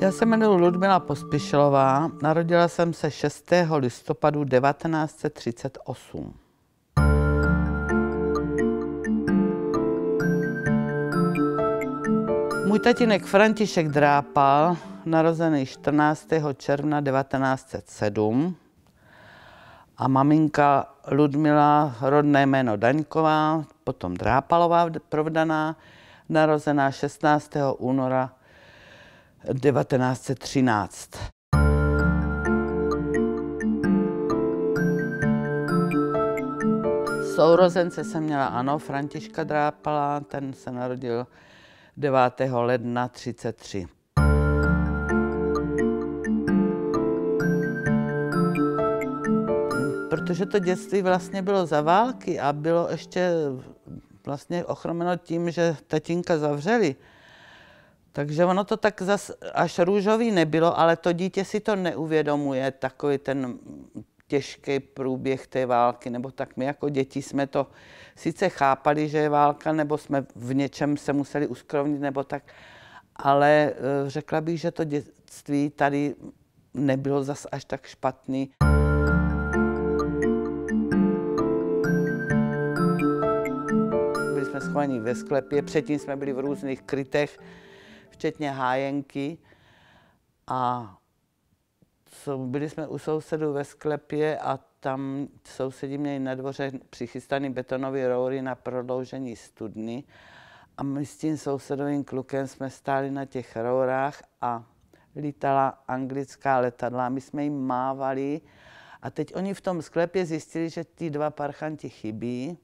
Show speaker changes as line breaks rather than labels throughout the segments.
Já se jmenuji Ludmila Pospišilová, narodila jsem se 6. listopadu 1938. Můj tatínek František Drápal, narozený 14. června 1907 a maminka Ludmila, rodné jméno Daňková, potom Drápalová provdaná, narozená 16. února 1913. Sourozence jsem měla, ano, Františka Drápala, ten se narodil 9. ledna 33. Protože to dětství vlastně bylo za války a bylo ještě vlastně ochromeno tím, že tatínka zavřeli, takže ono to tak zas až růžový nebylo, ale to dítě si to neuvědomuje, takový ten těžký průběh té války, nebo tak my jako děti jsme to sice chápali, že je válka, nebo jsme v něčem se museli uskrovnit, nebo tak, ale eh, řekla bych, že to dětství tady nebylo zas až tak špatný. Byli jsme schovaní ve sklepě, předtím jsme byli v různých krytech, včetně hájenky. A byli jsme u sousedů ve sklepě a tam sousedí měli na dvoře přichystaný betonový roury na prodloužení studny. A my s tím sousedovým klukem jsme stáli na těch rourách a lítala anglická letadla. My jsme jim mávali a teď oni v tom sklepě zjistili, že ty dva parchanti chybí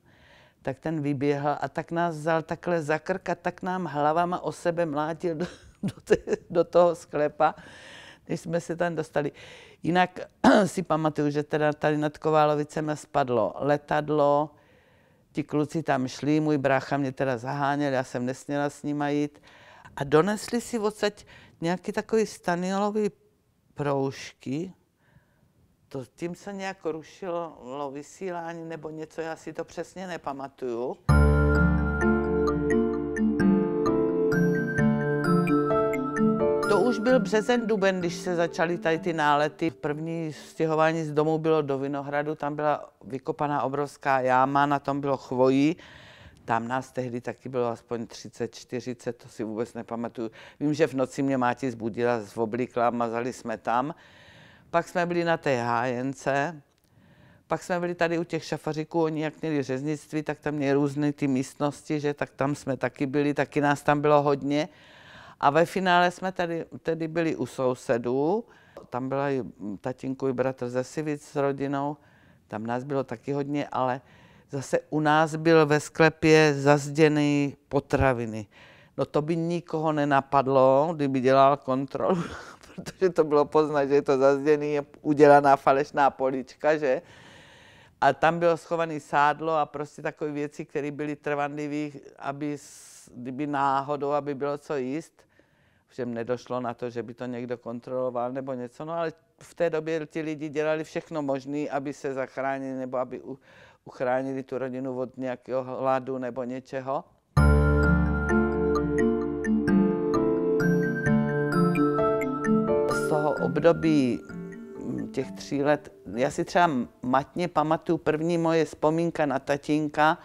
tak ten vyběhl a tak nás vzal takhle za krk a tak nám hlavama o sebe mlátil do, do, te, do toho sklepa, než jsme se tam dostali. Jinak si pamatuju, že teda tady nad Koválovicem spadlo letadlo, ti kluci tam šli, můj brácha mě teda zaháněl, já jsem nesměla s nima jít a donesli si odsaď nějaký takový staniolový proužky, to, tím se nějak rušilo vysílání nebo něco, já si to přesně nepamatuju. To už byl březen, duben, když se začaly tady ty nálety. První stěhování z domu bylo do Vinohradu, tam byla vykopaná obrovská jáma, na tom bylo chvojí. Tam nás tehdy taky bylo aspoň 30, 40, to si vůbec nepamatuju. Vím, že v noci mě Máti zbudila, zvoblíkla, mazali jsme tam pak jsme byli na té hájence, pak jsme byli tady u těch šafaříků, oni jak měli řeznictví, tak tam měli různé ty místnosti, že tak tam jsme taky byli, taky nás tam bylo hodně. A ve finále jsme tady tedy byli u sousedů, tam byla i tatínku i bratr ze Sivic s rodinou, tam nás bylo taky hodně, ale zase u nás byl ve sklepě zazděný potraviny. No to by nikoho nenapadlo, kdyby dělal kontrolu protože to bylo poznat, že je to zazděný, je udělaná falešná polička, že? A tam bylo schované sádlo a prostě takové věci, které byly trvanlivé, aby kdyby náhodou, aby bylo co jíst. Všem nedošlo na to, že by to někdo kontroloval nebo něco, no ale v té době ti lidi dělali všechno možné, aby se zachránili nebo aby u, uchránili tu rodinu od nějakého hladu nebo něčeho. období mm, těch tří let, já si třeba matně pamatuju, první moje vzpomínka na tatínka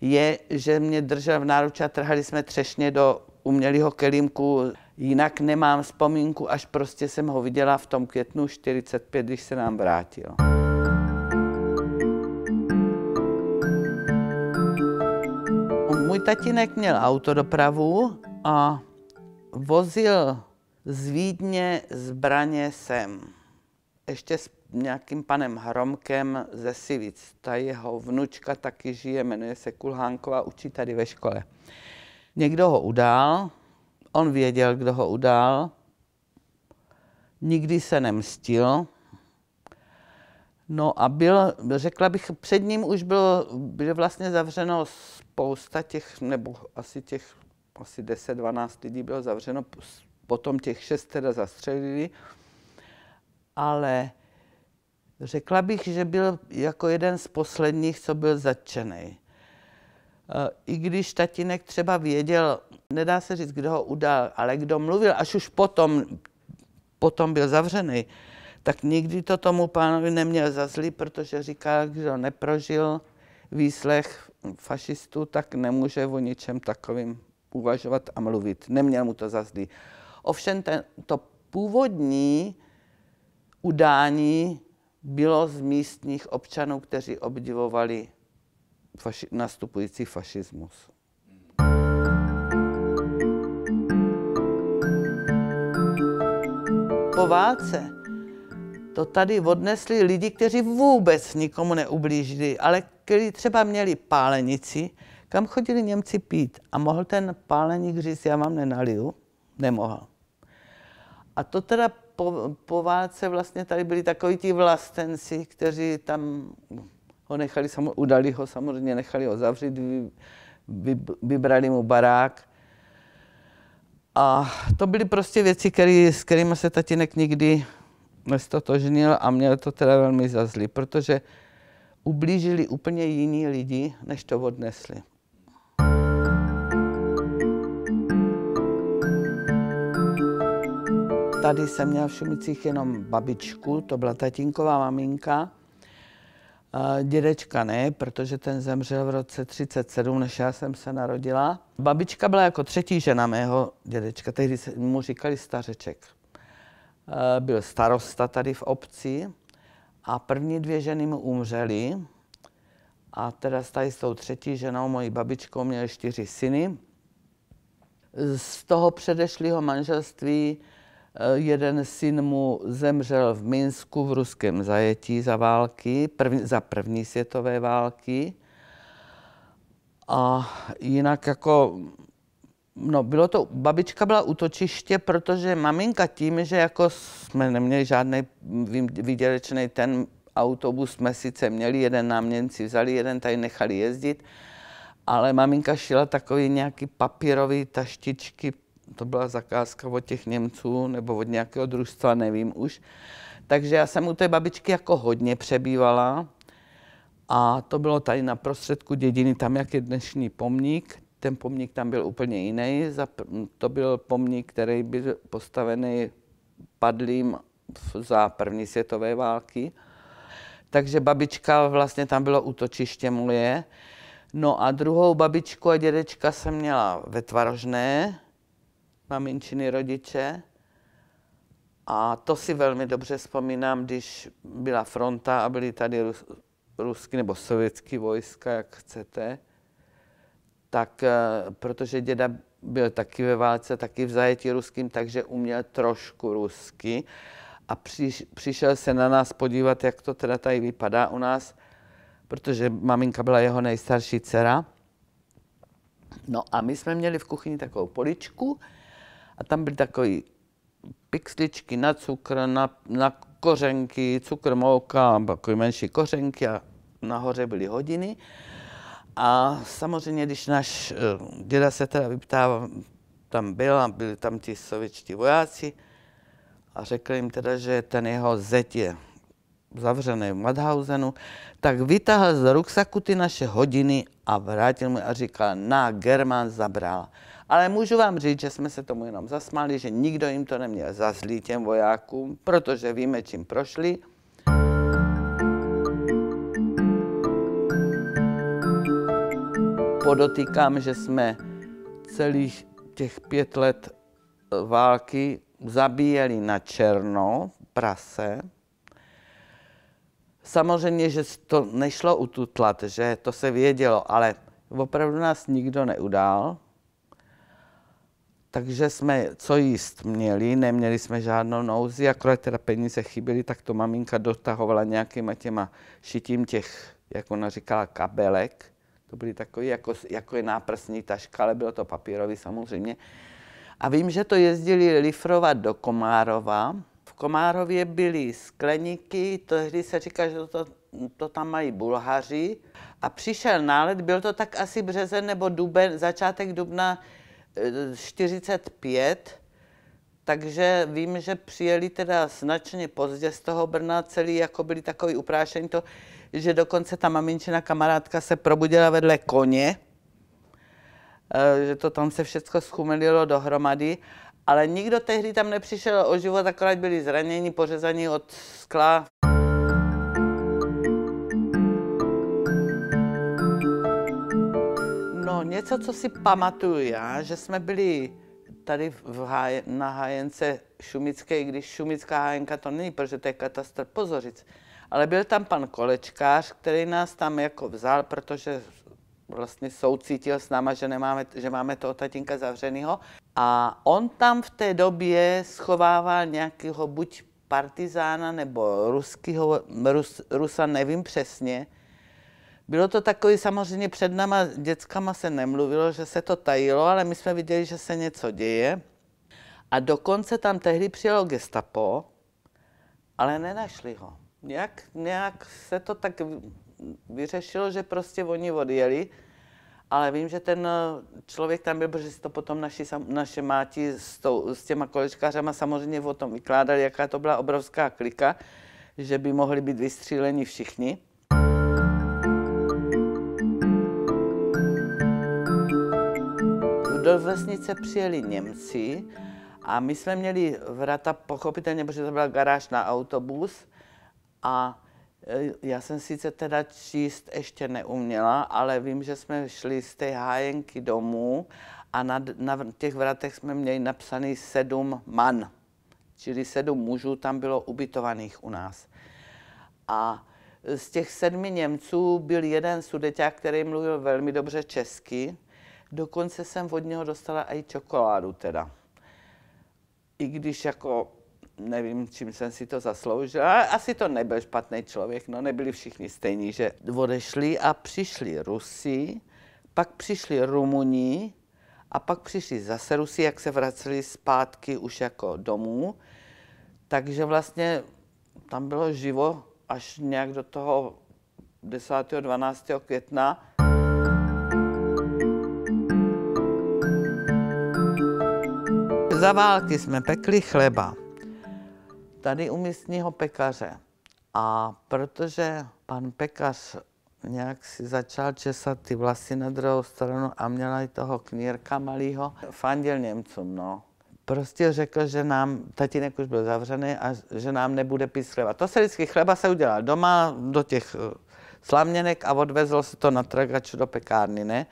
je, že mě držel v náruči a trhali jsme třešně do umělého kelímku. Jinak nemám vzpomínku, až prostě jsem ho viděla v tom květnu 45, když se nám vrátil. Můj tatínek měl autodopravu a vozil z Vídně zbraně sem. Ještě s nějakým panem Hromkem ze Sivic. Ta jeho vnučka taky žije, jmenuje se Kulhánková, učí tady ve škole. Někdo ho udál, on věděl, kdo ho udál, nikdy se nemstil. No a byl, řekla bych, před ním už bylo, bylo vlastně zavřeno spousta těch, nebo asi těch asi 10-12 lidí bylo zavřeno potom těch šest teda zastřelili, ale řekla bych, že byl jako jeden z posledních, co byl zatčený. Eh, I když tatínek třeba věděl, nedá se říct, kdo ho udal, ale kdo mluvil, až už potom, potom byl zavřený, tak nikdy to tomu pánovi neměl za zlý, protože říkal, kdo neprožil výslech fašistů, tak nemůže o ničem takovým uvažovat a mluvit. Neměl mu to za zlý. Ovšem ten, to původní udání bylo z místních občanů, kteří obdivovali faši- nastupující fašismus. Po válce to tady odnesli lidi, kteří vůbec nikomu neublížili, ale kteří třeba měli pálenici, kam chodili Němci pít a mohl ten páleník říct, já vám nenaliju? Nemohl. A to teda po, po válce vlastně tady byli takoví ti vlastenci, kteří tam ho nechali, udali ho samozřejmě, nechali ho zavřít, vy, vy, vybrali mu barák. A to byly prostě věci, který, s kterými se tatínek nikdy nestotožnil a měl to teda velmi zazlý, protože ublížili úplně jiní lidi, než to odnesli. Tady jsem měla v Šumicích jenom babičku, to byla tatínková maminka. Dědečka ne, protože ten zemřel v roce 37, než já jsem se narodila. Babička byla jako třetí žena mého dědečka, tehdy mu říkali stařeček. Byl starosta tady v obci a první dvě ženy mu umřely. A teda s tady s tou třetí ženou, mojí babičkou, měli čtyři syny. Z toho předešlého manželství Eh, jeden syn mu zemřel v Minsku v ruském zajetí za války, první, za první světové války. A jinak jako, no bylo to, babička byla útočiště, protože maminka tím, že jako jsme neměli žádný výdělečný ten autobus, jsme sice měli jeden náměnci, vzali jeden, tady nechali jezdit, ale maminka šila takový nějaký papírový taštičky, to byla zakázka od těch Němců nebo od nějakého družstva, nevím už. Takže já jsem u té babičky jako hodně přebývala a to bylo tady na prostředku dědiny, tam jak je dnešní pomník. Ten pomník tam byl úplně jiný. To byl pomník, který byl postavený padlým za první světové války. Takže babička, vlastně tam bylo útočiště moje. No a druhou babičku a dědečka jsem měla ve Tvarožné, maminčiny rodiče. A to si velmi dobře vzpomínám, když byla fronta a byly tady rus, ruský nebo sovětský vojska, jak chcete, tak eh, protože děda byl taky ve válce, taky v zajetí ruským, takže uměl trošku rusky a přiš, přišel se na nás podívat, jak to teda tady vypadá u nás, protože maminka byla jeho nejstarší dcera. No a my jsme měli v kuchyni takovou poličku, a tam byly takové pixličky na cukr, na, na kořenky, cukr, mouka, takové menší kořenky a nahoře byly hodiny. A samozřejmě, když náš eh, děda se teda vyptával, tam byl a byli tam ti sovětští vojáci a řekl jim teda, že ten jeho zeď je zavřený v Madhausenu, tak vytáhl z ruksaku ty naše hodiny a vrátil mu a říkal, na Germán zabral. Ale můžu vám říct, že jsme se tomu jenom zasmáli, že nikdo jim to neměl za zlý těm vojákům, protože víme, čím prošli. Podotýkám, že jsme celých těch pět let eh, války zabíjeli na černo prase. Samozřejmě, že to nešlo ututlat, že to se vědělo, ale opravdu nás nikdo neudál takže jsme co jíst měli, neměli jsme žádnou nouzi, akorát teda peníze chyběly, tak to maminka dotahovala nějakýma těma šitím těch, jak ona říkala, kabelek. To byly takový, jako, jako je náprsní taška, ale bylo to papírový samozřejmě. A vím, že to jezdili lifrovat do Komárova. V Komárově byly skleníky, tehdy se říká, že to, to tam mají Bulhaři. A přišel nálet, byl to tak asi březen nebo duben, začátek dubna 45, takže vím, že přijeli teda značně pozdě z toho Brna, celý jako byli takový uprášení to, že dokonce ta maminčina kamarádka se probudila vedle koně, e, že to tam se všechno schumelilo dohromady, ale nikdo tehdy tam nepřišel o život, akorát byli zraněni, pořezaní od skla. něco, co si pamatuju já, že jsme byli tady v háje, na hájence Šumické, i když šumická hájenka to není, protože to je katastr pozoric. Ale byl tam pan Kolečkář, který nás tam jako vzal, protože vlastně soucítil s náma, že, nemáme, že máme toho tatínka zavřeného, A on tam v té době schovával nějakého buď partizána nebo ruskýho, Rus, Rusa, nevím přesně, bylo to takový, samozřejmě před náma dětskama se nemluvilo, že se to tajilo, ale my jsme viděli, že se něco děje. A dokonce tam tehdy přijelo gestapo, ale nenašli ho. Nějak, nějak se to tak vyřešilo, že prostě oni odjeli, ale vím, že ten eh, člověk tam byl, protože si to potom naši, naše máti s, tou, s těma kolečkářama samozřejmě o tom vykládali, jaká to byla obrovská klika, že by mohli být vystříleni všichni. do vesnice přijeli Němci a my jsme měli vrata, pochopitelně, protože to byla garáž na autobus a e, já jsem sice teda číst ještě neuměla, ale vím, že jsme šli z té hájenky domů a na, na těch vratech jsme měli napsaný sedm man, čili sedm mužů tam bylo ubytovaných u nás. A z těch sedmi Němců byl jeden sudeťák, který mluvil velmi dobře česky, Dokonce jsem od něho dostala i čokoládu teda. I když jako nevím, čím jsem si to zasloužila. Asi to nebyl špatný člověk, no nebyli všichni stejní, že odešli a přišli Rusi, pak přišli Rumuni a pak přišli zase Rusi, jak se vraceli zpátky už jako domů. Takže vlastně tam bylo živo až nějak do toho 10. 12. května. za války jsme pekli chleba tady u místního pekaře. A protože pan pekař nějak si začal česat ty vlasy na druhou stranu a měla i toho knírka malého, fanděl Němcům, no. Prostě řekl, že nám, tatínek už byl zavřený a že nám nebude pít chleba. To se vždycky, chleba se udělal doma do těch eh, slaměnek a odvezl se to na tragaču do pekárny, ne?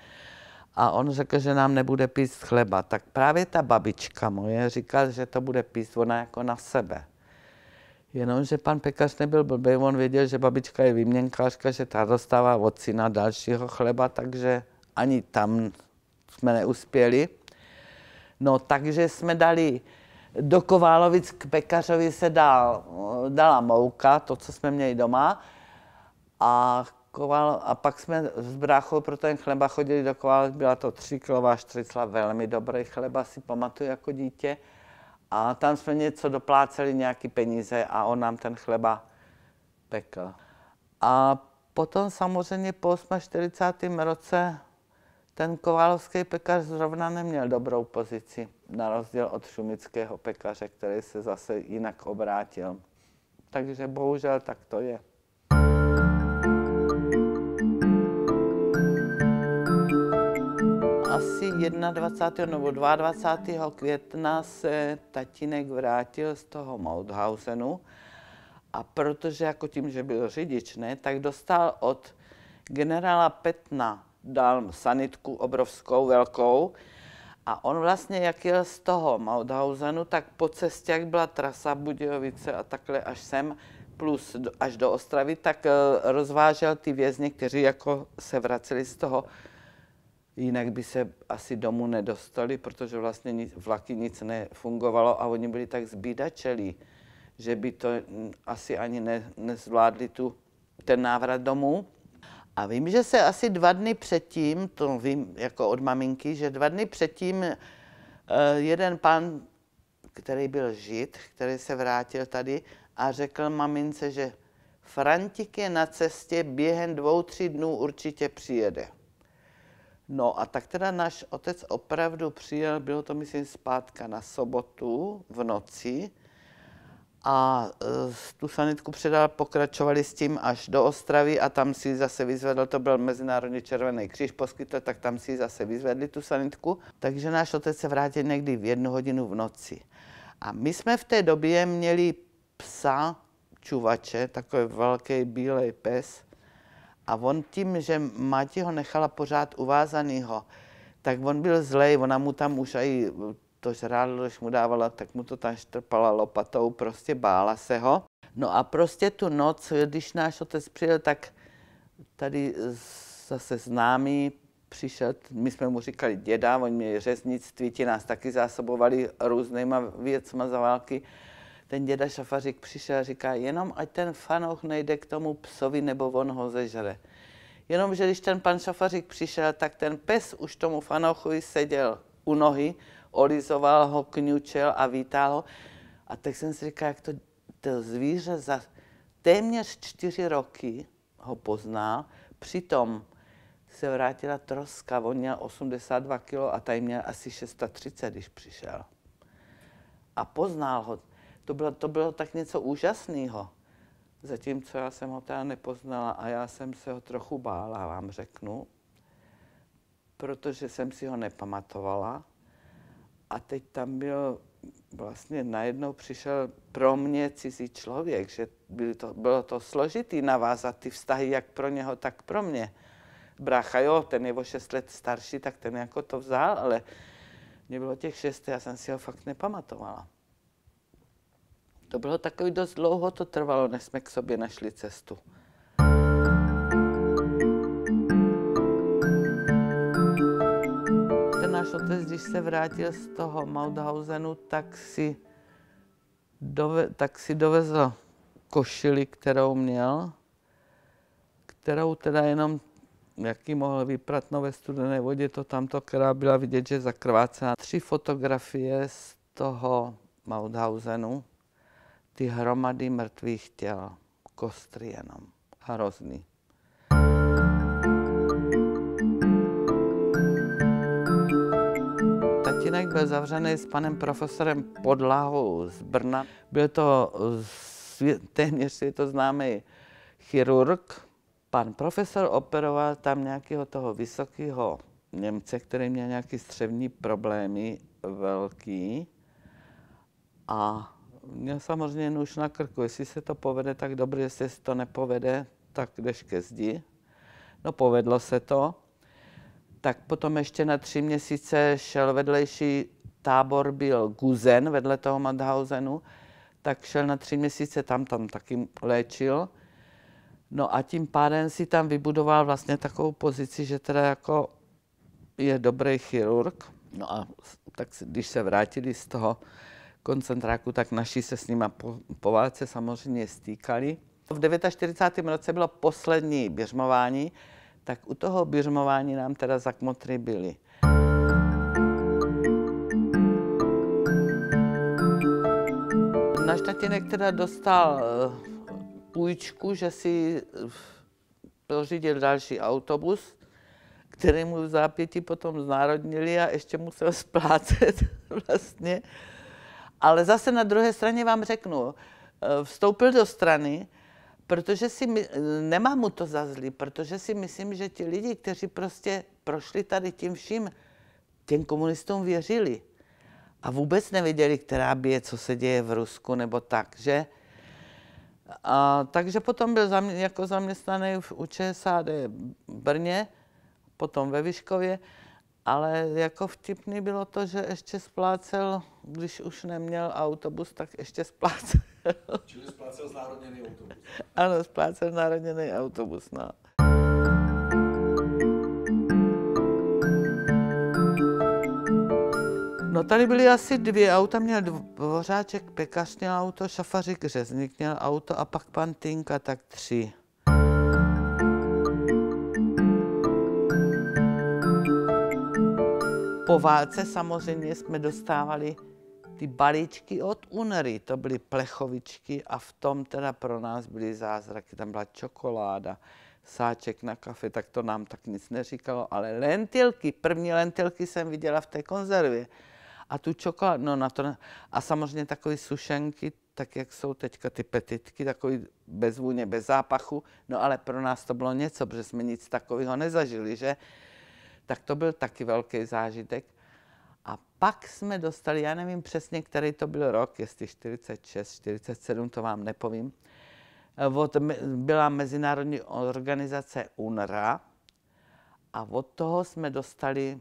a on řekl, že nám nebude píst chleba. Tak právě ta babička moje říkala, že to bude píst ona jako na sebe. Jenomže pan pekař nebyl blbý, on věděl, že babička je výměnkářka, že ta dostává od syna dalšího chleba, takže ani tam jsme neuspěli. No takže jsme dali do Koválovic k pekařovi se dal, dala mouka, to, co jsme měli doma, a koval, a pak jsme s bráchou pro ten chleba chodili do koval, byla to tři kilová štricla, velmi dobrý chleba, si pamatuju jako dítě. A tam jsme něco dopláceli, nějaký peníze a on nám ten chleba pekl. A potom samozřejmě po 48. roce ten kovalovský pekař zrovna neměl dobrou pozici, na rozdíl od šumického pekaře, který se zase jinak obrátil. Takže bohužel tak to je. asi 21. nebo 22. května se tatínek vrátil z toho Mauthausenu a protože jako tím, že byl řidič, ne, tak dostal od generála Petna dal sanitku obrovskou, velkou. A on vlastně, jak jel z toho Mauthausenu, tak po cestě, jak byla trasa Budějovice a takhle až sem, plus až do Ostravy, tak eh, rozvážel ty vězni, kteří jako se vraceli z toho jinak by se asi domů nedostali, protože vlastně nic, vlaky nic nefungovalo a oni byli tak zbídačelí, že by to asi ani ne, nezvládli tu, ten návrat domů. A vím, že se asi dva dny předtím, to vím jako od maminky, že dva dny předtím eh, jeden pán, který byl žid, který se vrátil tady a řekl mamince, že František je na cestě, během dvou, tří dnů určitě přijede. No a tak teda náš otec opravdu přijel, bylo to myslím zpátka na sobotu v noci a e, tu sanitku předal, pokračovali s tím až do Ostravy a tam si zase vyzvedl, to byl Mezinárodní červený kříž poskytl, tak tam si zase vyzvedli tu sanitku. Takže náš otec se vrátil někdy v jednu hodinu v noci. A my jsme v té době měli psa čuvače, takový velký bílej pes, a on tím, že Mati ho nechala pořád uvázanýho, tak on byl zlej, ona mu tam už aj to žrádlo, když mu dávala, tak mu to tam štrpala lopatou, prostě bála se ho. No a prostě tu noc, když náš otec přijel, tak tady zase známý přišel, my jsme mu říkali děda, oni měli řeznictví, ti nás taky zásobovali různýma věcma za války ten děda šafařík přišel a říká, jenom ať ten fanouch nejde k tomu psovi, nebo on ho zežere. Jenomže když ten pan šafařík přišel, tak ten pes už tomu fanouchovi seděl u nohy, olizoval ho, kňučel a vítal ho. A tak jsem si říkal, jak to, to zvíře za téměř čtyři roky ho poznal, přitom se vrátila troska, on měl 82 kg a tady měl asi 630, když přišel. A poznal ho. To bylo, to bylo tak něco úžasného. Zatímco já jsem ho teda nepoznala a já jsem se ho trochu bála, vám řeknu, protože jsem si ho nepamatovala. A teď tam byl, vlastně najednou přišel pro mě cizí člověk, že bylo to, bylo to složitý navázat ty vztahy jak pro něho, tak pro mě. Brácha, jo, ten je o šest let starší, tak ten jako to vzal, ale mě bylo těch šest, já jsem si ho fakt nepamatovala. To bylo takový dost dlouho, to trvalo, než jsme k sobě našli cestu. Ten náš otec, když se vrátil z toho Mauthausenu, tak si, dove, tak si dovezl košili, kterou měl, kterou teda jenom jaký mohl vyprat nové studené vodě, to tamto, která byla vidět, že zakrvácená. Tři fotografie z toho Mauthausenu, ty hromady mrtvých těl, kostry jenom, hrozný. Tatínek byl zavřený s panem profesorem Podlahou z Brna. Byl to svě- téměř to známý chirurg. Pan profesor operoval tam nějakého toho vysokého Němce, který měl nějaký střevní problémy velký. A měl samozřejmě nůž na krku. Jestli se to povede, tak dobře, jestli se to nepovede, tak jdeš ke zdi. No povedlo se to. Tak potom ještě na tři měsíce šel vedlejší tábor, byl Guzen vedle toho Madhausenu, tak šel na tři měsíce tam, tam taky léčil. No a tím pádem si tam vybudoval vlastně takovou pozici, že teda jako je dobrý chirurg. No a tak když se vrátili z toho koncentráku, tak naši se s nima po, po válce samozřejmě stýkali. V 49. roce bylo poslední běžmování, tak u toho běžmování nám teda zakmotry byly. Náš tatínek teda dostal půjčku, eh, že si eh, prořídil další autobus, který mu v zápěti potom znárodnili a ještě musel splácet vlastně. Ale zase na druhé straně vám řeknu, eh, vstoupil do strany, protože si, my, eh, nemám mu to za zlý, protože si myslím, že ti lidi, kteří prostě prošli tady tím vším, těm komunistům věřili. A vůbec nevěděli, která je, co se děje v Rusku nebo tak, že? A, takže potom byl zamě, jako zaměstnaný v, u ČSAD v Brně, potom ve Vyškově. Ale jako vtipný bylo to, že ještě splácel, když už neměl autobus, tak ještě splácel. Čili splácel znárodněný autobus. Ano, splácel znárodněný autobus, no. No tady byly asi dvě auta, měl dvořáček pekař, měl auto, šafařík řezník měl auto a pak pan Tinka, tak tři. Po válce samozřejmě jsme dostávali ty balíčky od Unery, to byly plechovičky a v tom teda pro nás byly zázraky. Tam byla čokoláda, sáček na kafe, tak to nám tak nic neříkalo, ale lentilky, první lentilky jsem viděla v té konzervě. A tu čokoládu, no na to, a samozřejmě takové sušenky, tak jak jsou teďka ty petitky, takový bez vůně, bez zápachu, no ale pro nás to bylo něco, protože jsme nic takového nezažili, že? tak to byl taky velký zážitek. A pak jsme dostali, já nevím přesně, který to byl rok, jestli 46, 47, to vám nepovím, od, byla mezinárodní organizace UNRA a od toho jsme dostali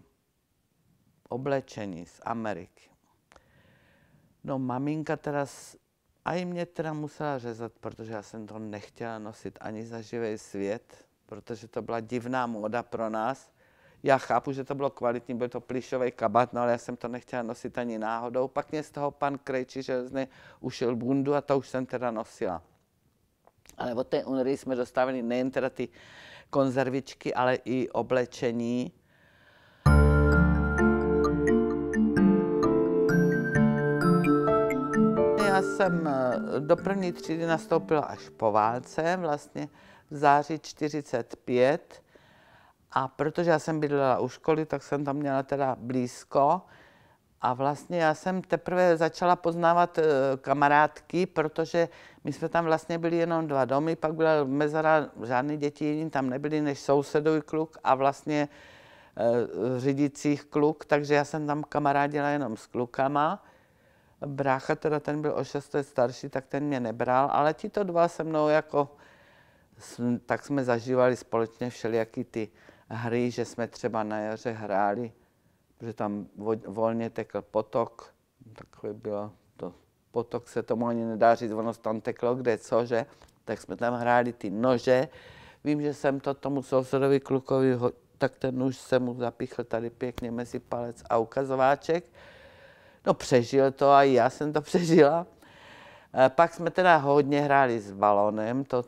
oblečení z Ameriky. No maminka teda, a i mě teda musela řezat, protože já jsem to nechtěla nosit ani za živý svět, protože to byla divná móda pro nás já chápu, že to bylo kvalitní, byl to plišový kabát, no ale já jsem to nechtěla nosit ani náhodou. Pak mě z toho pan Krejči železný ušel bundu a to už jsem teda nosila. Ale od té Unry jsme dostávali nejen teda ty konzervičky, ale i oblečení. Já jsem eh, do první třídy nastoupila až po válce, vlastně v září 45 a protože já jsem bydlela u školy, tak jsem tam měla teda blízko. A vlastně já jsem teprve začala poznávat eh, kamarádky, protože my jsme tam vlastně byli jenom dva domy, pak byla mezera, žádný děti jiní tam nebyly než sousedový kluk a vlastně e, eh, řidicích kluk, takže já jsem tam kamarádila jenom s klukama. Brácha teda ten byl o šest let starší, tak ten mě nebral, ale tito dva se mnou jako, tak jsme zažívali společně všelijaký ty hry, že jsme třeba na jaře hráli, že tam volně tekl potok, takové bylo to, potok se tomu ani nedá říct, ono tam teklo kde co, že? Tak jsme tam hráli ty nože. Vím, že jsem to tomu sousedovi klukovi, ho, tak ten nůž se mu zapíchl tady pěkně mezi palec a ukazováček. No přežil to a já jsem to přežila. E, pak jsme teda hodně hráli s balonem, to,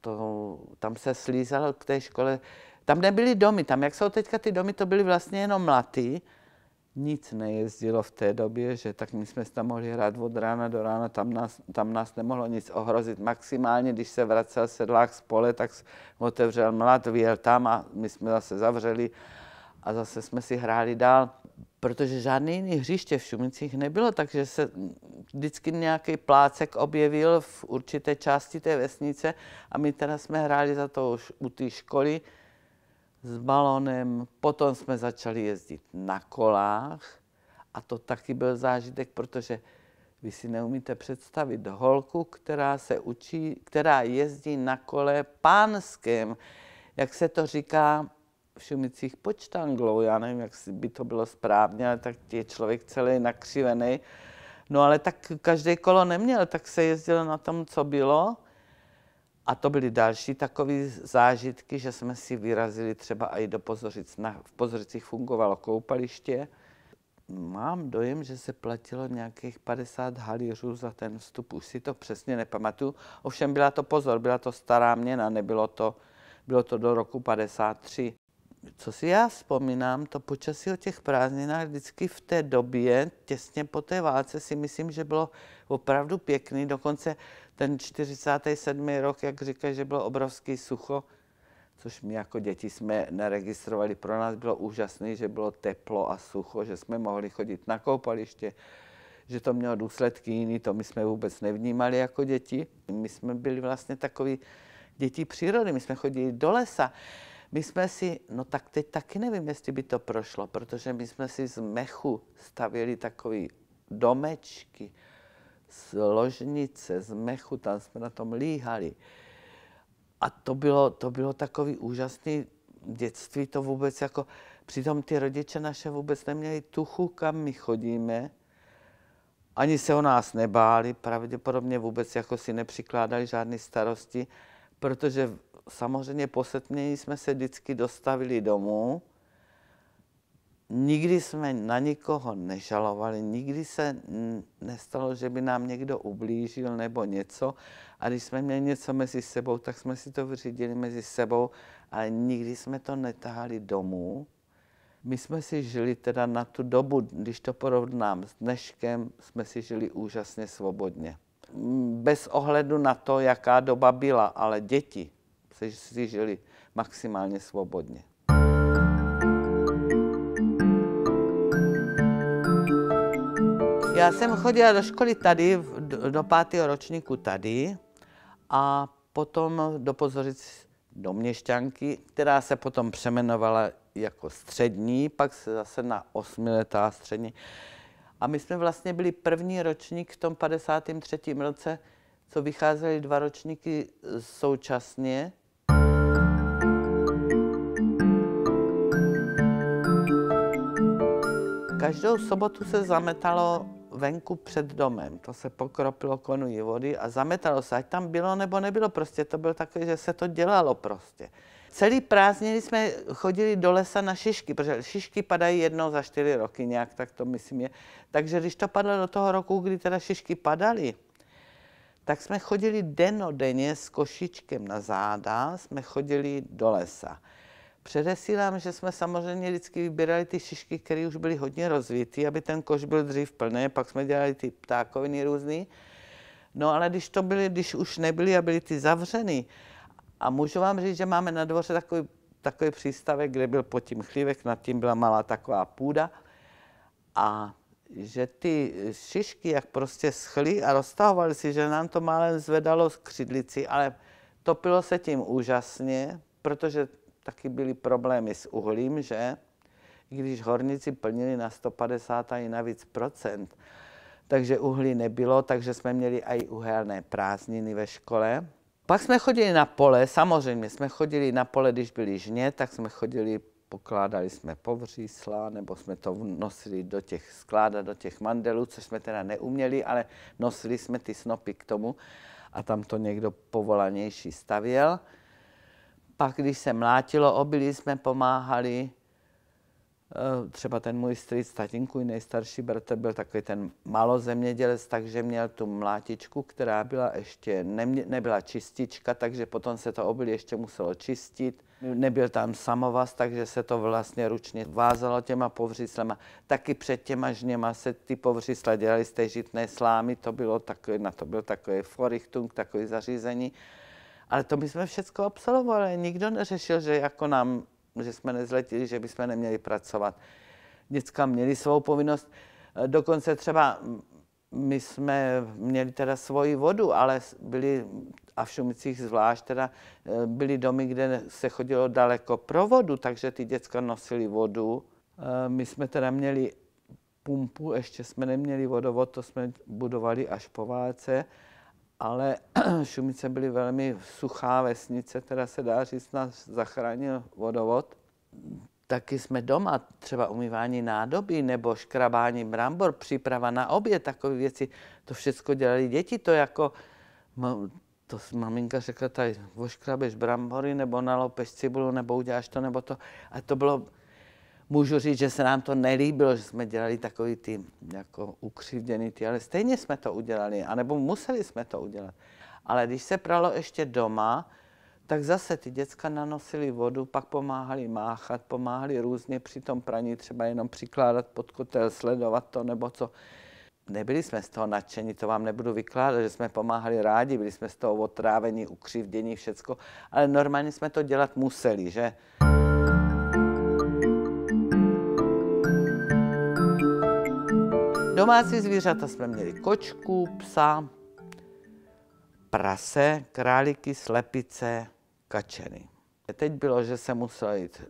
to, tam se slízalo k té škole tam nebyly domy, tam jak jsou teďka ty domy, to byly vlastně jenom mlaty. Nic nejezdilo v té době, že tak my jsme tam mohli hrát od rána do rána, tam nás, tam nás nemohlo nic ohrozit. Maximálně, když se vracel sedlák z pole, tak otevřel mlad, vyjel tam a my jsme zase zavřeli a zase jsme si hráli dál protože žádné jiné hřiště v Šumicích nebylo, takže se vždycky nějaký plácek objevil v určité části té vesnice a my teda jsme hráli za to už u té školy, s balonem, potom jsme začali jezdit na kolách a to taky byl zážitek, protože vy si neumíte představit holku, která se učí, která jezdí na kole pánském, jak se to říká v Šumicích počtanglou, já nevím, jak by to bylo správně, ale tak je člověk celý nakřivený. No ale tak každé kolo neměl, tak se jezdilo na tom, co bylo. A to byly další takové zážitky, že jsme si vyrazili třeba i do Pozořic. Na, v Pozořicích fungovalo koupaliště. Mám dojem, že se platilo nějakých 50 halířů za ten vstup. Už si to přesně nepamatuju. Ovšem byla to pozor, byla to stará měna, nebylo to, bylo to do roku 53 co si já vzpomínám, to počasí o těch prázdninách vždycky v té době, těsně po té válce, si myslím, že bylo opravdu pěkný. Dokonce ten 47. rok, jak říká, že bylo obrovský sucho, což my jako děti jsme neregistrovali. Pro nás bylo úžasné, že bylo teplo a sucho, že jsme mohli chodit na koupaliště, že to mělo důsledky jiný, to my jsme vůbec nevnímali jako děti. My jsme byli vlastně takový děti přírody, my jsme chodili do lesa. My jsme si, no tak teď taky nevím, jestli by to prošlo, protože my jsme si z mechu stavěli takový domečky, z ložnice, z mechu, tam jsme na tom líhali. A to bylo, to bylo takový úžasný dětství, to vůbec jako, přitom ty rodiče naše vůbec neměli tuchu, kam my chodíme, ani se o nás nebáli, pravděpodobně vůbec jako si nepřikládali žádné starosti, protože samozřejmě po setmění jsme se vždycky dostavili domů. Nikdy jsme na nikoho nežalovali, nikdy se nestalo, že by nám někdo ublížil nebo něco. A když jsme měli něco mezi sebou, tak jsme si to vyřídili mezi sebou, ale nikdy jsme to netahali domů. My jsme si žili teda na tu dobu, když to porovnám s dneškem, jsme si žili úžasně svobodně. Bez ohledu na to, jaká doba byla, ale děti si žili maximálně svobodně. Já jsem chodila do školy tady, do pátého ročníku tady a potom do Pozoric do Měšťanky, která se potom přeměnovala jako střední, pak se zase na osmiletá střední. A my jsme vlastně byli první ročník v tom 53. roce, co vycházeli dva ročníky současně, Každou sobotu se zametalo venku před domem. To se pokropilo konují vody a zametalo se, ať tam bylo nebo nebylo. Prostě to bylo takové, že se to dělalo prostě. Celý prázdniny jsme chodili do lesa na šišky, protože šišky padají jednou za čtyři roky nějak, tak to myslím je. Takže když to padlo do toho roku, kdy teda šišky padaly, tak jsme chodili den denně s košičkem na záda, jsme chodili do lesa. Předesílám, že jsme samozřejmě vždycky vybírali ty šišky, které už byly hodně rozvitý, aby ten koš byl dřív plný, pak jsme dělali ty ptákoviny různé. No ale když to byly, když už nebyly a byly ty zavřený, a můžu vám říct, že máme na dvoře takový, takový přístavek, kde byl pod tím chlívek, nad tím byla malá taková půda a že ty šišky jak prostě schly a roztahovaly si, že nám to málem zvedalo z křidlici, ale topilo se tím úžasně, protože taky byly problémy s uhlím, že? Když horníci plnili na 150 a i navíc procent, takže uhlí nebylo, takže jsme měli i uhelné prázdniny ve škole. Pak jsme chodili na pole, samozřejmě jsme chodili na pole, když byli žně, tak jsme chodili, pokládali jsme povřísla, nebo jsme to nosili do těch skláda, do těch mandelů, což jsme teda neuměli, ale nosili jsme ty snopy k tomu a tam to někdo povolanější stavěl pak, když se mlátilo, obily jsme pomáhali. Eh, třeba ten můj strýc, tatínku i nejstarší bratr, byl takový ten malozemědělec, takže měl tu mlátičku, která byla ještě, nemě, nebyla čistička, takže potom se to obilí ještě muselo čistit. Nebyl tam samovaz, takže se to vlastně ručně vázalo těma povříslema. Taky před těma žněma se ty povřísla dělali z té žitné slámy, to bylo takový, na to byl takový forichtung, takový zařízení. Ale to my jsme všechno absolvovali. Nikdo neřešil, že jako nám, že jsme nezletili, že bychom neměli pracovat. Děcka měli svou povinnost. Eh, dokonce třeba my jsme měli teda svoji vodu, ale byli, a v Šumicích zvlášť, teda eh, byly domy, kde se chodilo daleko pro vodu, takže ty děcka nosili vodu. Eh, my jsme teda měli pumpu, ještě jsme neměli vodovod, to jsme budovali až po válce ale Šumice byly velmi suchá vesnice, teda se dá říct, nás zachránil vodovod. Taky jsme doma, třeba umývání nádoby nebo škrabání brambor, příprava na oběd, takové věci, to všechno dělali děti, to jako, to maminka řekla, tady oškrabeš brambory nebo nalopeš cibulu nebo uděláš to nebo to. A to bylo můžu říct, že se nám to nelíbilo, že jsme dělali takový ty jako ukřivděný ty, ale stejně jsme to udělali, anebo museli jsme to udělat. Ale když se pralo ještě doma, tak zase ty děcka nanosili vodu, pak pomáhali máchat, pomáhali různě při tom praní, třeba jenom přikládat pod kotel, sledovat to nebo co. Nebyli jsme z toho nadšení, to vám nebudu vykládat, že jsme pomáhali rádi, byli jsme z toho otrávení, ukřivdění, všecko, ale normálně jsme to dělat museli, že? Domácí zvířata jsme měli kočku, psa, prase, králíky, slepice, kačeny. Teď bylo, že se musel jít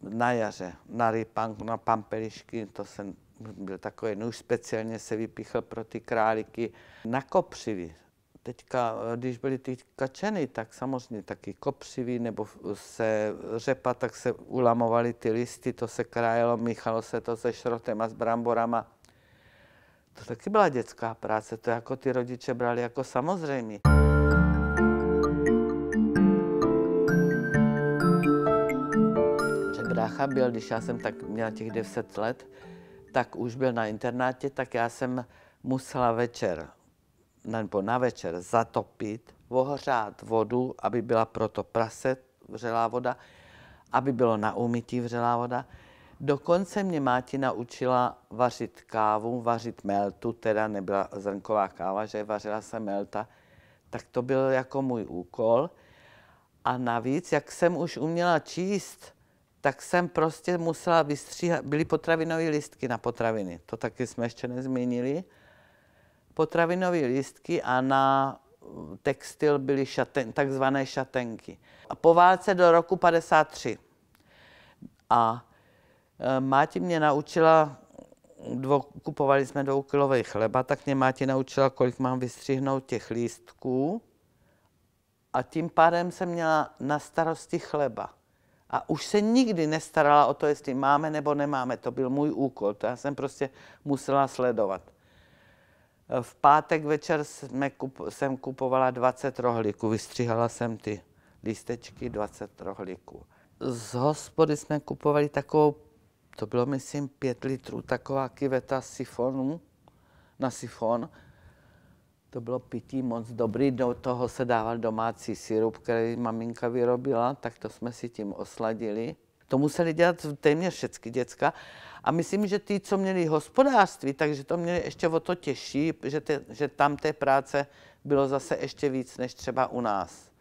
na jaře, na rypanku, na pampelišky, to jsem byl takový nůž, no speciálně se vypíchl pro ty králíky. Na kopřivy, teďka, když byly ty kačeny, tak samozřejmě taky kopřivy nebo se řepa, tak se ulamovaly ty listy, to se krájelo, míchalo se to se šrotem a s bramborama. To taky byla dětská práce, to jako ty rodiče brali jako samozřejmě. Že brácha byl, když já jsem tak měla těch 10 let, tak už byl na internátě, tak já jsem musela večer, nebo na večer zatopit, ohořát vodu, aby byla proto prase vřelá voda, aby bylo na umytí vřelá voda. Dokonce mě máti učila vařit kávu, vařit meltu, teda nebyla zrnková káva, že vařila se melta, tak to byl jako můj úkol. A navíc, jak jsem už uměla číst, tak jsem prostě musela vystříhat, byly potravinové listky na potraviny, to taky jsme ještě nezmínili. Potravinové listky a na textil byly šaten, takzvané šatenky. A po válce do roku 53. A Máti mě naučila, dvo, kupovali jsme dvoukilový chleba, tak mě Máti naučila, kolik mám vystřihnout těch lístků. A tím pádem jsem měla na starosti chleba. A už se nikdy nestarala o to, jestli máme nebo nemáme. To byl můj úkol, to já jsem prostě musela sledovat. V pátek večer jsme kup, jsem kupovala 20 rohlíků, vystříhala jsem ty lístečky 20 rohlíků. Z hospody jsme kupovali takovou to bylo, myslím, pět litrů taková kiveta sifonu, na sifon. To bylo pití moc dobrý, do toho se dával domácí syrup, který maminka vyrobila, tak to jsme si tím osladili. To museli dělat téměř všechny děcka. A myslím, že ty, co měli hospodářství, takže to měli ještě o to těžší, že, te, že tam té práce bylo zase ještě víc, než třeba u nás.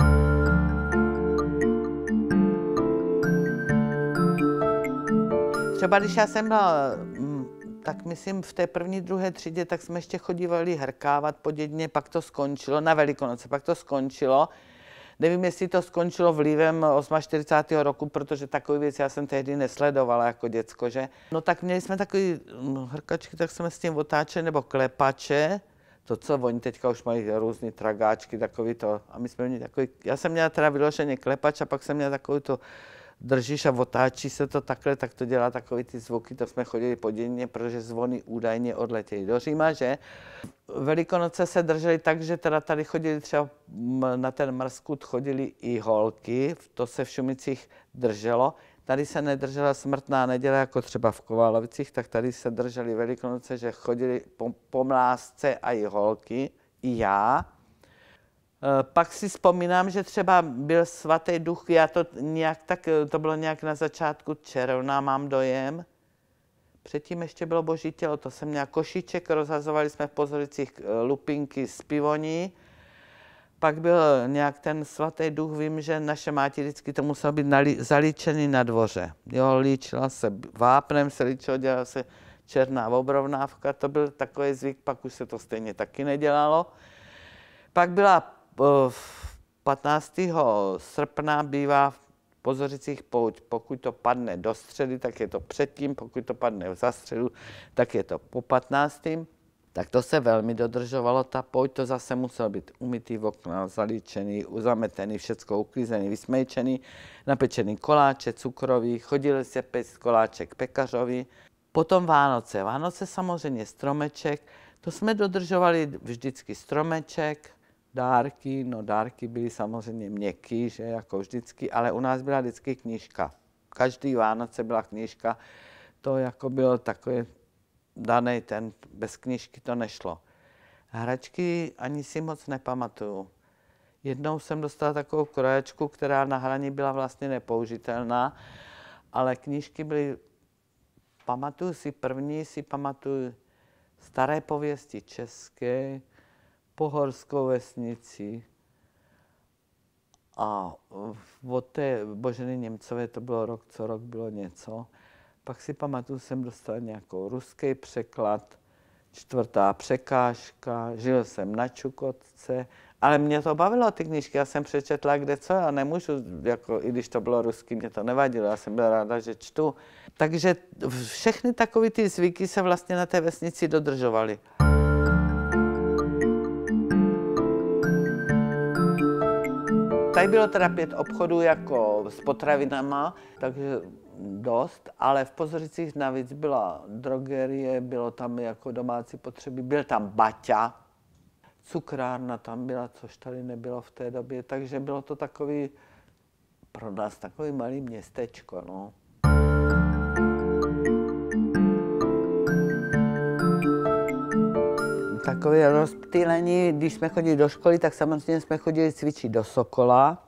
Třeba když já jsem byla, mm, tak myslím v té první, druhé třídě, tak jsme ještě chodívali hrkávat po dědně, pak to skončilo, na Velikonoce, pak to skončilo. Nevím, jestli to skončilo vlivem 48. roku, protože takový věc já jsem tehdy nesledovala jako děcko, že? No tak měli jsme takový mm, hrkačky, tak jsme s tím otáče nebo klepače, to, co oni teďka už mají různé tragáčky, takový to. A my jsme měli takový, já jsem měla teda vyloženě klepač a pak jsem měla takový to držíš a otáčí se to takhle, tak to dělá takový ty zvuky, to jsme chodili podivně, protože zvony údajně odletěly do Říma, že? Velikonoce se držely tak, že teda tady chodili třeba na ten mrskut chodili i holky, to se v Šumicích drželo. Tady se nedržela smrtná neděle, jako třeba v Koválovicích, tak tady se drželi Velikonoce, že chodili po, po mlásce a i holky, i já. Eh, pak si vzpomínám, že třeba byl svatý duch, já to nějak tak, eh, to bylo nějak na začátku června, mám dojem. Předtím ještě bylo boží tělo, to jsem měla košíček, rozhazovali jsme v pozoricích eh, lupinky z pivoní. Pak byl nějak ten svatý duch, vím, že naše máti vždycky to muselo být nali, zalíčený na dvoře. Jo, líčila se vápnem, se líčilo, dělala se černá obrovnávka, to byl takový zvyk, pak už se to stejně taky nedělalo. Pak byla 15. Eh, srpna bývá v Pozořicích pouť. Pokud to padne do středy, tak je to předtím, pokud to padne za středu, tak je to po 15. Tak to se velmi dodržovalo, ta pojď to zase musel být umytý v okna, zalíčený, uzametený, všecko uklízený, vysmejčený, napečený koláče, cukrový, Chodili se pect koláček pekařovi. Potom Vánoce. Vánoce samozřejmě stromeček, to jsme dodržovali vždycky stromeček, dárky, no dárky byly samozřejmě měkký, že jako vždycky, ale u nás byla vždycky knížka. Každý Vánoce byla knížka, to jako byl takový daný ten, bez knížky to nešlo. Hračky ani si moc nepamatuju. Jednou jsem dostala takovou kroječku, která na hraní byla vlastně nepoužitelná, ale knížky byly, pamatuju si první, si pamatuju staré pověsti české, pohorskou vesnici. A od té Boženy Němcové to bylo rok co rok, bylo něco. Pak si pamatuju, jsem dostal nějakou ruský překlad, čtvrtá překážka, žil jsem na Čukotce, ale mě to bavilo, ty knížky, já jsem přečetla kde co, já nemůžu, jako, i když to bylo ruský, mě to nevadilo, já jsem byla ráda, že čtu. Takže všechny takové ty zvyky se vlastně na té vesnici dodržovaly. Tady bylo teda pět obchodů jako s potravinama, takže dost, ale v Pozořicích navíc byla drogerie, bylo tam jako domácí potřeby, byl tam baťa, cukrárna tam byla, což tady nebylo v té době, takže bylo to takový pro nás takový malý městečko. No. takové rozptýlení. Když jsme chodili do školy, tak samozřejmě jsme chodili cvičit do Sokola.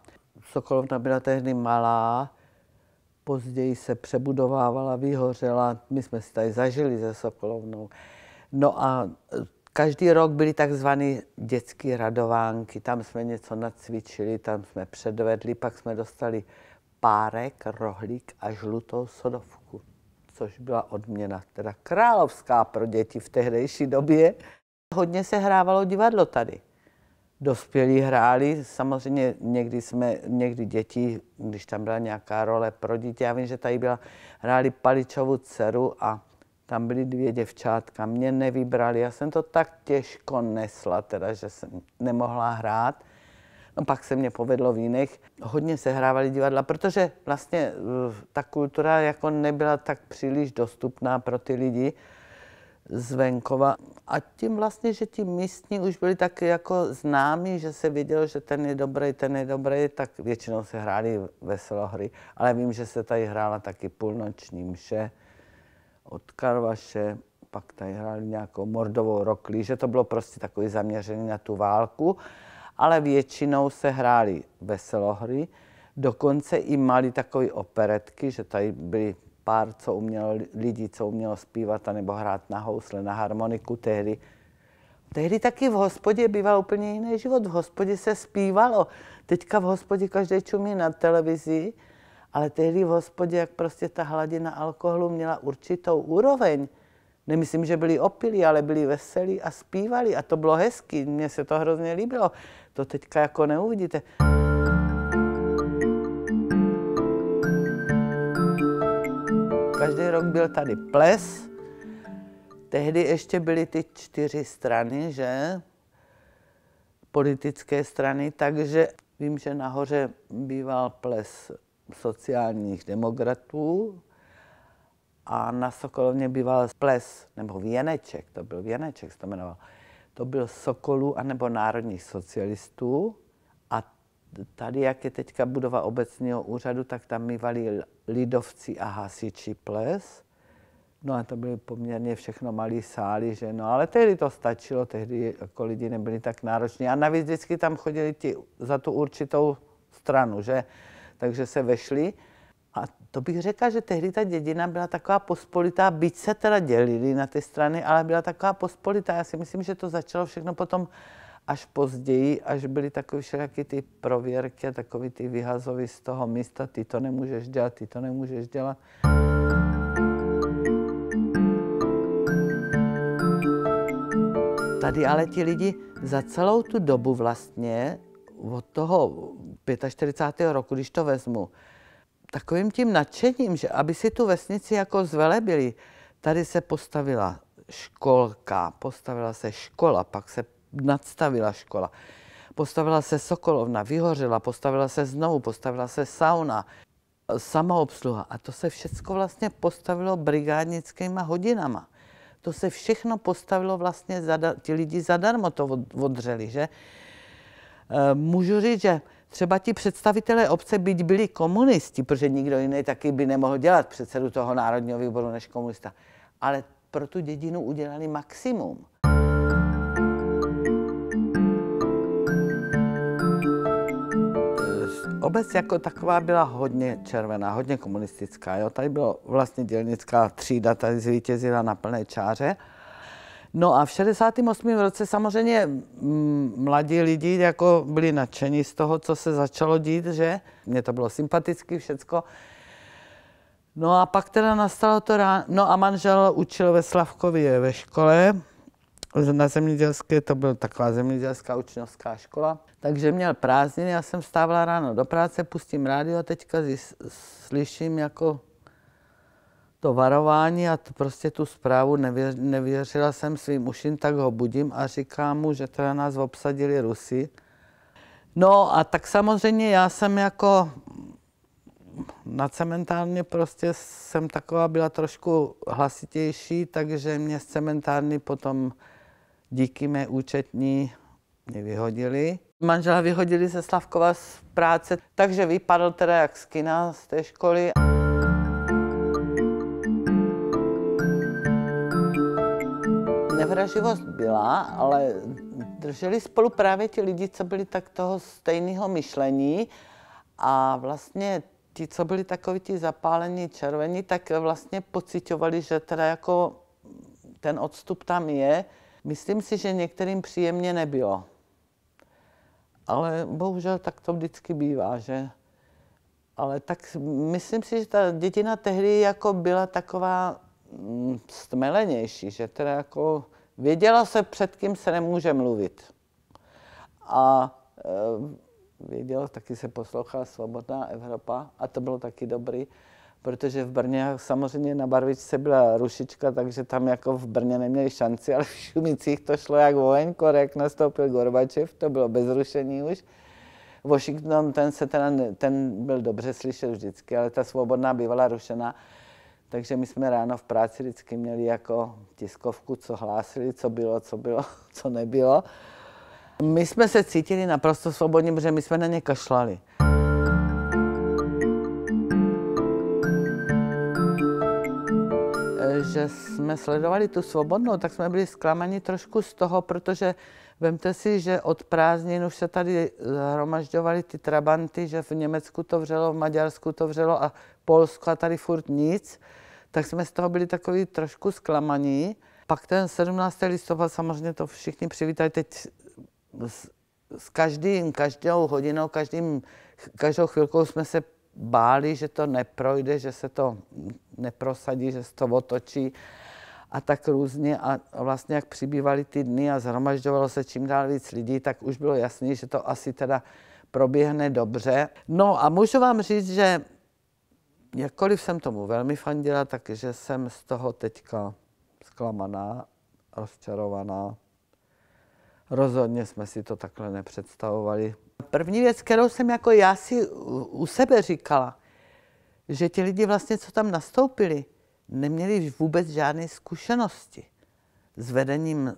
tam byla tehdy malá, později se přebudovávala, vyhořela. My jsme si tady zažili ze Sokolovnou. No a každý rok byly takzvané dětské radovánky. Tam jsme něco nacvičili, tam jsme předvedli, pak jsme dostali párek, rohlík a žlutou sodovku, což byla odměna, teda královská pro děti v tehdejší době. Hodně se hrávalo divadlo tady. Dospělí hráli, samozřejmě někdy jsme, někdy děti, když tam byla nějaká role pro dítě, já vím, že tady byla, hráli Paličovu dceru a tam byly dvě děvčátka, mě nevybrali, já jsem to tak těžko nesla, teda, že jsem nemohla hrát. No pak se mě povedlo v jiných. Hodně se hrávali divadla, protože vlastně eh, ta kultura jako nebyla tak příliš dostupná pro ty lidi z venkova. A tím vlastně, že ti místní už byli tak jako známí, že se vidělo, že ten je dobrý, ten je dobrý, tak většinou se hráli veselo hry, Ale vím, že se tady hrála taky půlnoční mše od Karvaše, pak tady hráli nějakou mordovou roklí, že to bylo prostě takový zaměřený na tu válku, ale většinou se hrály veselohry, dokonce i mali takové operetky, že tady byly pár, co umělo, lidí, co umělo zpívat nebo hrát na housle, na harmoniku tehdy. Tehdy taky v hospodě býval úplně jiný život. V hospodě se zpívalo. Teďka v hospodě každý čumí na televizi, ale tehdy v hospodě, jak prostě ta hladina alkoholu měla určitou úroveň, nemyslím, že byli opilí, ale byli veselí a zpívali a to bylo hezký, mně se to hrozně líbilo. To teďka jako neuvidíte. každý rok byl tady ples. Tehdy ještě byly ty čtyři strany, že? Politické strany, takže vím, že nahoře býval ples sociálních demokratů a na Sokolovně býval ples, nebo věneček, to byl věneček, se to jmenovalo. To byl Sokolů anebo národních socialistů tady, jak je teďka budova obecního úřadu, tak tam mývali lidovci a hasiči ples. No a to byly poměrně všechno malé sály, že no, ale tehdy to stačilo, tehdy jako lidi nebyli tak nároční. A navíc vždycky tam chodili ti za tu určitou stranu, že? Takže se vešli. A to bych řekla, že tehdy ta dědina byla taková pospolitá, byť se teda dělili na ty strany, ale byla taková pospolitá. Já si myslím, že to začalo všechno potom až později, až byly takové všelijaké ty prověrky a ty vyhazovy z toho místa, ty to nemůžeš dělat, ty to nemůžeš dělat. Tady ale ti lidi za celou tu dobu vlastně, od toho 45. roku, když to vezmu, takovým tím nadšením, že aby si tu vesnici jako zvelebili, tady se postavila školka, postavila se škola, pak se nadstavila škola. Postavila se Sokolovna, vyhořela, postavila se znovu, postavila se sauna, samoobsluha. A to se všechno vlastně postavilo brigádnickýma hodinama. To se všechno postavilo vlastně, zada, ti lidi zadarmo to od, odřeli, že? Eh, můžu říct, že třeba ti představitelé obce, byť byli komunisti, protože nikdo jiný taky by nemohl dělat předsedu toho Národního výboru než komunista, ale pro tu dědinu udělali maximum. Obec jako taková byla hodně červená, hodně komunistická. Jo? Tady byla vlastně dělnická třída, tady zvítězila na plné čáře. No a v 68. roce samozřejmě mm, mladí lidi jako byli nadšení z toho, co se začalo dít, že mě to bylo sympatický všecko. No a pak teda nastalo to ráno, no a manžel učil ve Slavkově ve škole, na zemědělské, to byla taková zemědělská učňovská škola, takže měl prázdniny, já jsem stávala ráno do práce, pustím rádio a teďka slyším jako to varování a to prostě tu zprávu nevěř, nevěřila jsem svým uším, tak ho budím a říkám mu, že teda nás obsadili Rusy. No a tak samozřejmě já jsem jako na cementárně prostě jsem taková byla trošku hlasitější, takže mě z cementárny potom díky mé účetní mě vyhodili. Manžela vyhodili ze Slavkova z práce, takže vypadl teda jak z kina, z té školy. Nevraživost byla, ale drželi spolu právě ti lidi, co byli tak toho stejného myšlení a vlastně ti, co byli takoví ti zapálení červení, tak vlastně pocitovali, že teda jako ten odstup tam je, Myslím si, že některým příjemně nebylo. Ale bohužel tak to vždycky bývá, že? Ale tak myslím si, že ta dětina tehdy jako byla taková mm, stmelenější, že teda jako věděla se, před kým se nemůže mluvit. A e, věděla, taky se poslouchala Svobodná Evropa a to bylo taky dobrý protože v Brně samozřejmě na barvičce byla rušička, takže tam jako v Brně neměli šanci, ale v Šumicích to šlo jak vojen, jak nastoupil Gorbačev, to bylo bez rušení už. Washington, ten, se teda, ten byl dobře slyšet vždycky, ale ta svobodná bývala rušená. Takže my jsme ráno v práci vždycky měli jako tiskovku, co hlásili, co bylo, co bylo, co nebylo. My jsme se cítili naprosto svobodně, protože my jsme na ně kašlali. že jsme sledovali tu svobodnou, tak jsme byli zklamaní trošku z toho, protože vemte si, že od prázdnin už se tady eh, zhromažďovaly ty trabanty, že v Německu to vřelo, v Maďarsku to vřelo a Polsku a tady furt nic, tak jsme z toho byli takový trošku zklamaní. Pak ten 17. listopad, samozřejmě to všichni přivítali teď s, s každým, každou hodinou, každým, každou chvilkou jsme se báli, že to neprojde, že se to neprosadí, že se to otočí a tak různě a vlastně jak přibývaly ty dny a zhromažďovalo se čím dál víc lidí, tak už bylo jasné, že to asi teda proběhne dobře. No a můžu vám říct, že jakkoliv jsem tomu velmi fandila, takže jsem z toho teďka zklamaná, rozčarovaná. Rozhodně jsme si to takhle nepředstavovali. První věc, kterou jsem jako já si u sebe říkala, že ti lidi vlastně, co tam nastoupili, neměli vůbec žádné zkušenosti s vedením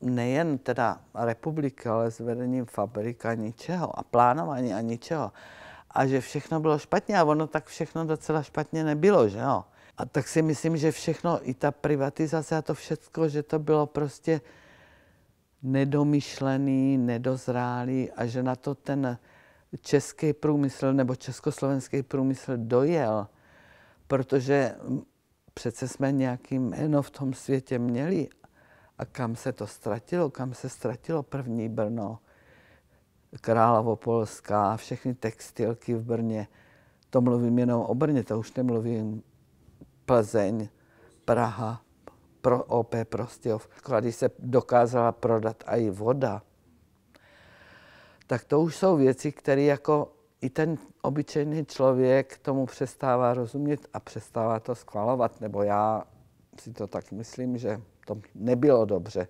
nejen teda republiky, ale s vedením fabrik a ničeho a plánování a ničeho. A že všechno bylo špatně a ono tak všechno docela špatně nebylo, že jo. A tak si myslím, že všechno, i ta privatizace a to všechno, že to bylo prostě nedomyšlený, nedozrálý a že na to ten český průmysl nebo československý průmysl dojel, protože přece jsme nějaký jméno v tom světě měli. A kam se to ztratilo? Kam se ztratilo první Brno? Královopolská, všechny textilky v Brně. To mluvím jenom o Brně, to už nemluvím Plzeň, Praha, pro OP Prostějov. Když se dokázala prodat i voda, tak to už jsou věci, které jako i ten obyčejný člověk tomu přestává rozumět a přestává to schvalovat, nebo já si to tak myslím, že to nebylo dobře.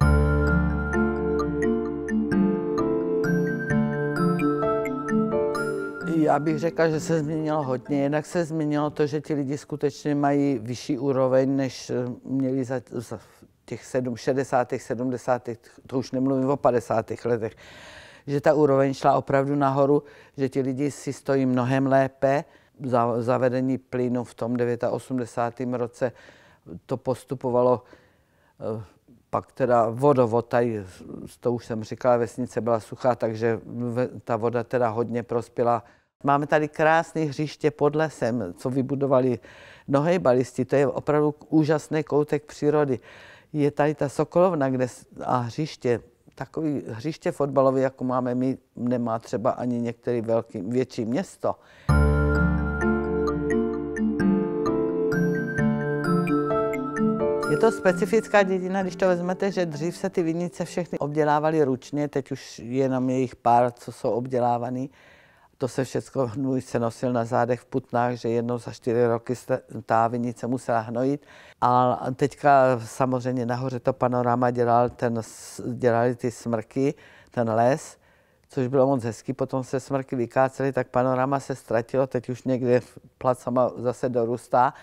Já bych řekla, že se změnilo hodně. Jednak se změnilo to, že ti lidi skutečně mají vyšší úroveň, než eh, měli za, za těch 60. 70. to už nemluvím o 50. letech že ta úroveň šla opravdu nahoru, že ti lidi si stojí mnohem lépe. Za, zavedení plynu v tom 89. roce to postupovalo eh, pak teda vodovod, tady, to už jsem říkala, vesnice byla suchá, takže ta voda teda hodně prospěla. Máme tady krásné hřiště pod lesem, co vybudovali balisti, To je opravdu úžasný koutek přírody. Je tady ta Sokolovna kde, a hřiště, takový hřiště fotbalové, jako máme my, nemá třeba ani některý velký, větší město. Je to specifická dědina, když to vezmete, že dřív se ty vinice všechny obdělávaly ručně, teď už je jenom jejich pár, co jsou obdělávaný to se všechno hnůj se nosil na zádech v putnách, že jednou za čtyři roky ta vinice musela hnojit. A teďka samozřejmě nahoře to panorama dělal ten, dělali ty smrky, ten les, což bylo moc hezký. Potom se smrky vykácely, tak panorama se ztratilo, teď už někde plat sama zase dorůstá.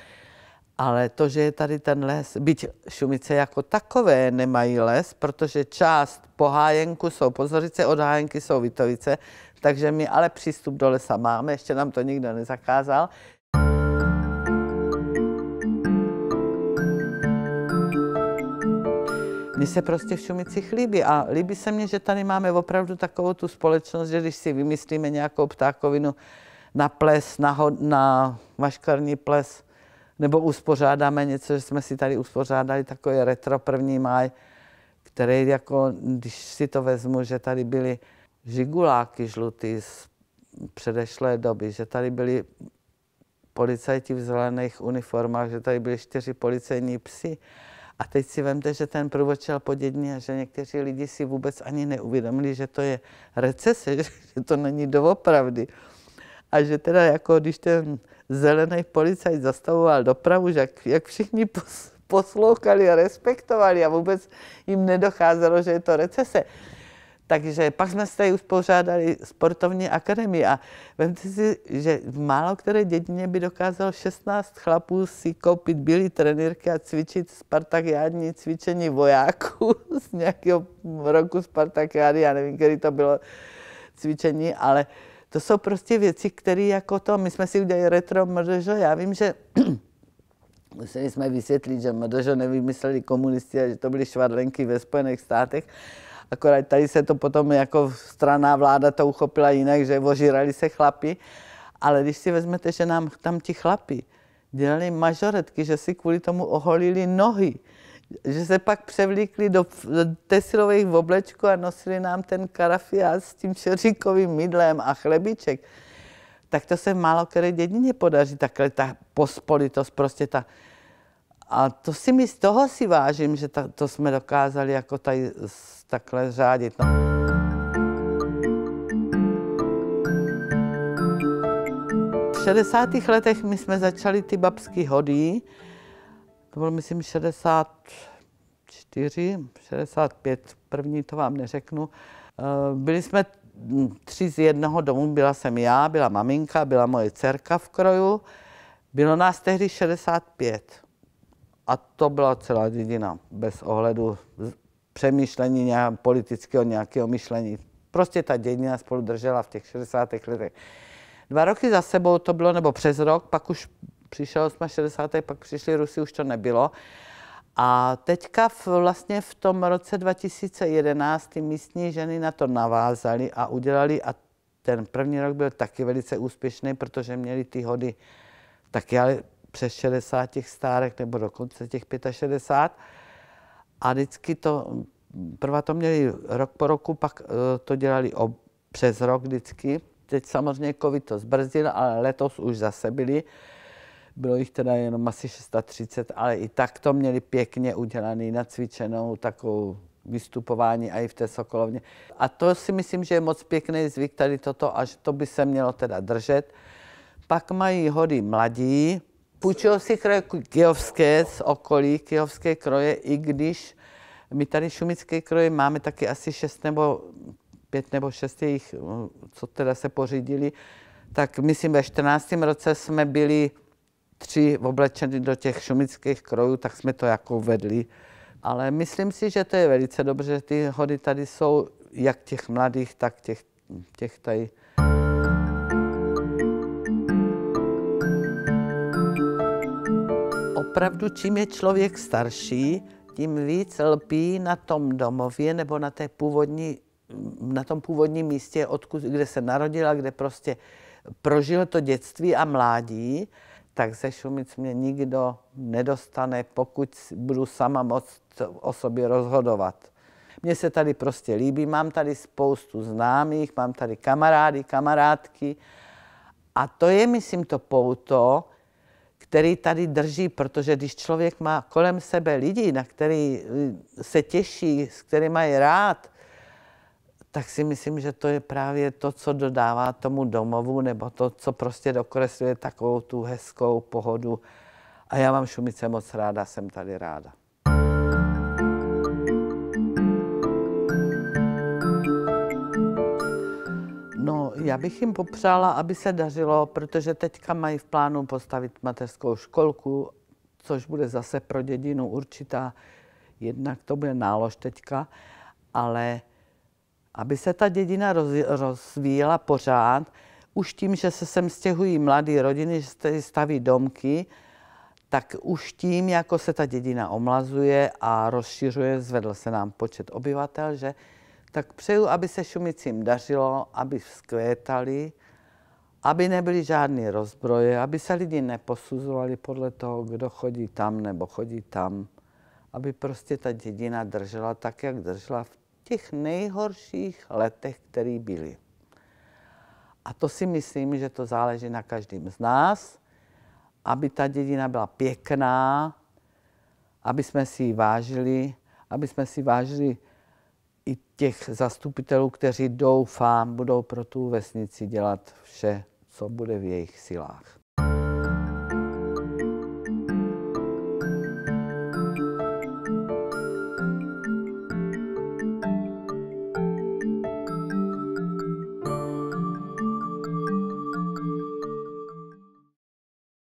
Ale to, že je tady ten les, byť Šumice jako takové nemají les, protože část po hájenku jsou Pozorice, od hájenky jsou Vitovice, takže my ale přístup do lesa máme, ještě nám to nikdo nezakázal. Mně se prostě v Šumicích líbí a líbí se mně, že tady máme opravdu takovou tu společnost, že když si vymyslíme nějakou ptákovinu na ples, na, ho, na maškarní ples, nebo uspořádáme něco, že jsme si tady uspořádali takový retro první máj, který jako, když si to vezmu, že tady byly žiguláky žlutý z předešlé doby, že tady byli policajti v zelených uniformách, že tady byli čtyři policejní psy. A teď si vemte, že ten průvočel podědně že někteří lidi si vůbec ani neuvědomili, že to je recese, že to není doopravdy. A že teda jako když ten zelený policajt zastavoval dopravu, že jak, jak všichni poslouchali a respektovali a vůbec jim nedocházelo, že je to recese. Takže pak jsme se uspořádali sportovní akademii a vemte si, že v málo které dědině by dokázal 16 chlapů si koupit bílé trenýrky a cvičit spartakiádní cvičení vojáků z nějakého roku spartakiády, já nevím, který to bylo cvičení, ale to jsou prostě věci, které jako to, my jsme si udělali retro mrdžo, já vím, že museli jsme vysvětlit, že mrdžo nevymysleli komunisti a že to byly švadlenky ve Spojených státech, Akorát tady se to potom jako straná vláda to uchopila jinak, že ožírali se chlapi. Ale když si vezmete, že nám tam ti chlapi dělali mažoretky, že si kvůli tomu oholili nohy, že se pak převlíkli do tesilových oblečků a nosili nám ten karafiát s tím šeříkovým mydlem a chlebiček. Tak to se v málo které dědině podaří, takhle ta pospolitost, prostě ta, a to si mi z toho si vážím, že ta, to jsme dokázali jako tady takhle řádit. No. V 60. letech my jsme začali ty babské hody. To bylo, myslím, 64, 65, první to vám neřeknu. Eh, byli jsme tři z jednoho domu, byla jsem já, byla maminka, byla moje dcerka v kroju. Bylo nás tehdy 65. A to byla celá dědina, bez ohledu přemýšlení nějak, politického nějakého myšlení. Prostě ta dědina spolu držela v těch 60. letech. Dva roky za sebou to bylo, nebo přes rok, pak už přišel 60. pak přišli Rusy, už to nebylo. A teďka v, vlastně v tom roce 2011 ty místní ženy na to navázaly a udělali a ten první rok byl taky velice úspěšný, protože měli ty hody taky, ale přes 60 těch stárek, nebo dokonce těch 65. A vždycky to, prvá to měli rok po roku, pak eh, to dělali o, přes rok vždycky. Teď samozřejmě covid to zbrzdil, ale letos už zase byli. Bylo jich teda jenom asi 630, ale i tak to měli pěkně udělaný, nacvičenou takovou vystupování a i v té Sokolovně. A to si myslím, že je moc pěkný zvyk tady toto a že to by se mělo teda držet. Pak mají hody mladí, půjčil si kroje kijovské z okolí, kijovské kroje, i když my tady šumické kroje máme taky asi šest nebo pět nebo šest jejich, mm, co teda se pořídili, tak myslím ve 14. roce jsme byli tři oblečeni do těch šumických krojů, tak jsme to jako vedli. Ale myslím si, že to je velice dobře, že ty hody tady jsou, jak těch mladých, tak těch, těch tady opravdu čím je člověk starší, tím víc lpí na tom domově nebo na, té původní, na tom původním místě, odkud, kde se narodila, kde prostě prožil to dětství a mládí, tak ze Šumic mě nikdo nedostane, pokud budu sama moc o sobě rozhodovat. Mně se tady prostě líbí, mám tady spoustu známých, mám tady kamarády, kamarádky a to je, myslím, to pouto, který tady drží, protože když člověk má kolem sebe lidi, na který eh, se těší, s kterými je rád, tak si myslím, že to je právě to, co dodává tomu domovu, nebo to, co prostě dokresluje takovou tu hezkou pohodu. A já mám Šumice moc ráda, jsem tady ráda. Já bych jim popřála, aby se dařilo, protože teďka mají v plánu postavit mateřskou školku, což bude zase pro dědinu určitá, jednak to bude nálož teďka, ale aby se ta dědina rozvíjela pořád, už tím, že se sem stěhují mladé rodiny, že staví domky, tak už tím, jako se ta dědina omlazuje a rozšiřuje, zvedl se nám počet obyvatel, že tak přeju, aby se šumicím dařilo, aby vzkvétali, aby nebyly žádné rozbroje, aby se lidi neposuzovali podle toho, kdo chodí tam nebo chodí tam, aby prostě ta dědina držela tak, jak držela v těch nejhorších letech, které byly. A to si myslím, že to záleží na každém z nás, aby ta dědina byla pěkná, aby jsme si ji vážili, aby jsme si vážili i těch zastupitelů, kteří doufám, budou pro tu vesnici dělat vše, co bude v jejich silách.